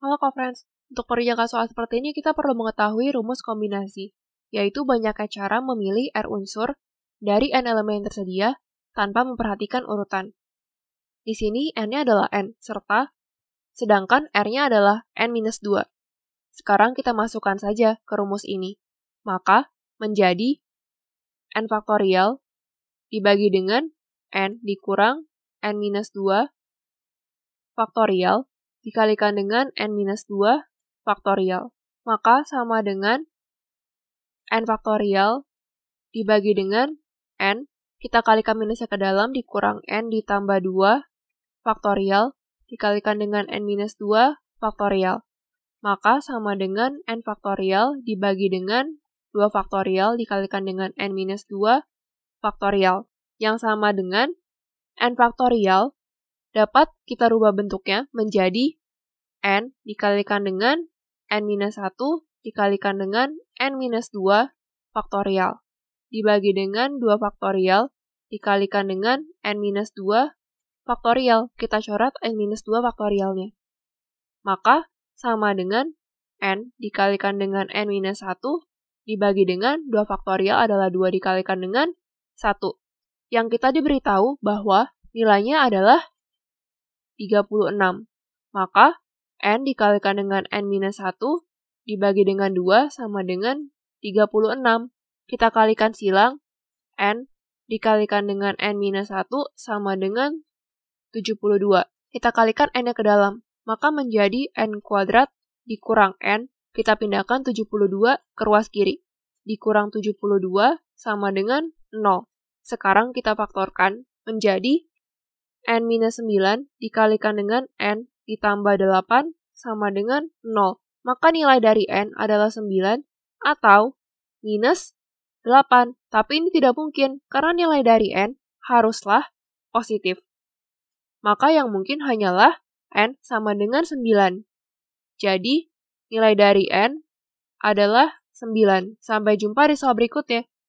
Halo friends untuk perjaka soal seperti ini kita perlu mengetahui rumus kombinasi, yaitu banyaknya cara memilih R unsur dari N elemen yang tersedia tanpa memperhatikan urutan. Di sini N-nya adalah N, serta sedangkan R-nya adalah N-2. Sekarang kita masukkan saja ke rumus ini. Maka menjadi N faktorial dibagi dengan N dikurang N-2 faktorial dikalikan dengan n-2 minus faktorial. Maka sama dengan n faktorial dibagi dengan n, kita kalikan minusnya ke dalam dikurang n ditambah 2 faktorial dikalikan dengan n-2 minus faktorial. Maka sama dengan n faktorial dibagi dengan 2 faktorial dikalikan dengan n-2 minus faktorial yang sama dengan n faktorial dapat kita rubah bentuknya menjadi n dikalikan dengan n-1 minus dikalikan dengan n-2 minus faktorial dibagi dengan 2 faktorial dikalikan dengan n-2 minus faktorial. Kita coret n-2 minus faktorialnya. Maka sama dengan n dikalikan dengan n-1 minus dibagi dengan 2 faktorial adalah 2 dikalikan dengan 1. Yang kita diberitahu bahwa nilainya adalah 36. Maka, N dikalikan dengan N-1 dibagi dengan 2 sama dengan 36. Kita kalikan silang, N dikalikan dengan N-1 sama dengan 72. Kita kalikan N-nya ke dalam, maka menjadi N kuadrat dikurang N, kita pindahkan 72 ke ruas kiri. Dikurang 72 sama dengan 0. Sekarang kita faktorkan menjadi N-9 minus dikalikan dengan N ditambah 8 sama dengan 0. Maka nilai dari N adalah 9 atau minus 8. Tapi ini tidak mungkin karena nilai dari N haruslah positif. Maka yang mungkin hanyalah N sama dengan 9. Jadi, nilai dari N adalah 9. Sampai jumpa di soal berikutnya.